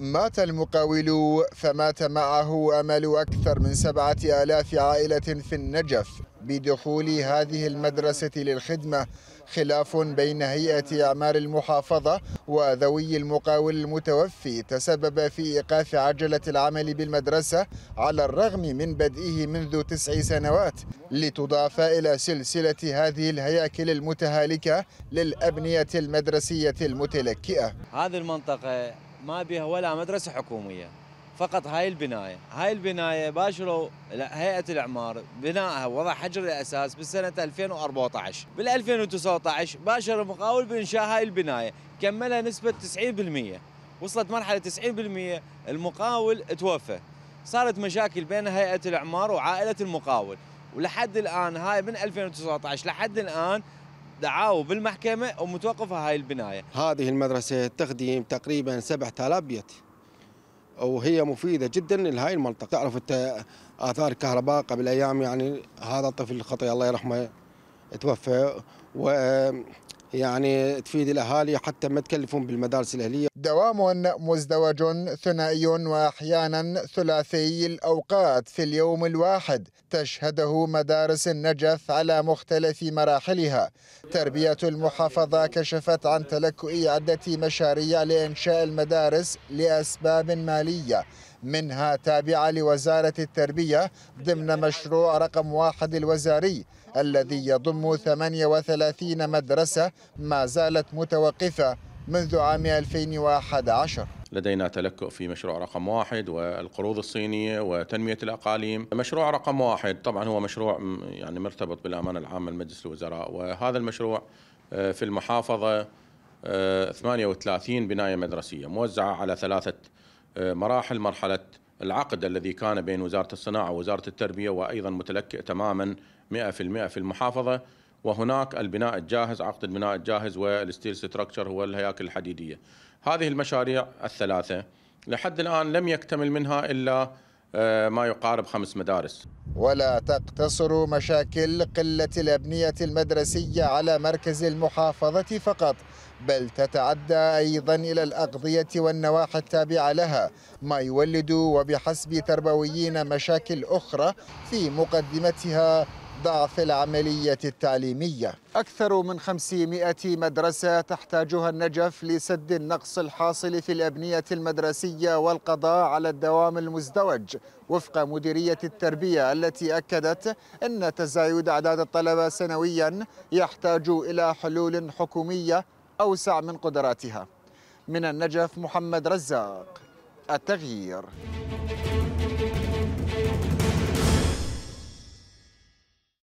مات المقاول فمات معه أمل أكثر من سبعة آلاف عائلة في النجف بدخول هذه المدرسة للخدمة خلاف بين هيئة أعمار المحافظة وذوي المقاول المتوفي تسبب في إيقاف عجلة العمل بالمدرسة على الرغم من بدئه منذ تسع سنوات لتضاف إلى سلسلة هذه الهياكل المتهالكة للأبنية المدرسية المتلكئة هذه المنطقة ما بها ولا مدرسه حكوميه فقط هاي البنايه، هاي البنايه باشروا هيئه الاعمار بنائها وضع حجر الاساس بالسنه 2014، بال 2019 باشر المقاول بانشاء هاي البنايه، كملها نسبه 90%، وصلت مرحله 90% المقاول توفى. صارت مشاكل بين هيئه الاعمار وعائله المقاول، ولحد الان هاي من 2019 لحد الان دعاوى بالمحكمه ومتوقفه هاي البنايه. هذه المدرسه تخدم تقريبا 7000 بيت وهي مفيده جدا لهاي المنطقه، تعرف انت اثار الكهرباء قبل ايام يعني هذا الطفل الخطي الله يرحمه توفى و يعني تفيد الاهالي حتى ما تكلفون بالمدارس الاهليه دوام مزدوج ثنائي واحيانا ثلاثي الاوقات في اليوم الواحد تشهده مدارس النجف على مختلف مراحلها. تربيه المحافظه كشفت عن تلكؤ عده مشاريع لانشاء المدارس لاسباب ماليه منها تابعه لوزاره التربيه ضمن مشروع رقم واحد الوزاري الذي يضم 38 مدرسه ما زالت متوقفه منذ عام 2011 لدينا تلكؤ في مشروع رقم واحد والقروض الصينية وتنمية الأقاليم مشروع رقم واحد طبعا هو مشروع يعني مرتبط بالأمانة العامة لمجلس الوزراء وهذا المشروع آه، في المحافظة 38 آه، بناية مدرسية موزعة على ثلاثة آه، مراحل مرحلة العقد الذي كان بين وزارة الصناعة ووزارة التربية وأيضا متلكئ تماما 100% في المحافظة وهناك البناء الجاهز عقد البناء الجاهز والستيل ستراكشر هو الهياكل الحديديه هذه المشاريع الثلاثه لحد الان لم يكتمل منها الا آه، ما يقارب خمس مدارس ولا تقتصر مشاكل قله الابنيه المدرسيه على مركز المحافظه فقط بل تتعدى ايضا الى الاقضيه والنواحي التابعه لها ما يولد وبحسب تربويين مشاكل اخرى في مقدمتها ضعف العملية التعليمية أكثر من 500 مدرسة تحتاجها النجف لسد النقص الحاصل في الأبنية المدرسية والقضاء على الدوام المزدوج وفق مديرية التربية التي أكدت أن تزايد أعداد الطلبة سنويا يحتاج إلى حلول حكومية أوسع من قدراتها من النجف محمد رزاق التغيير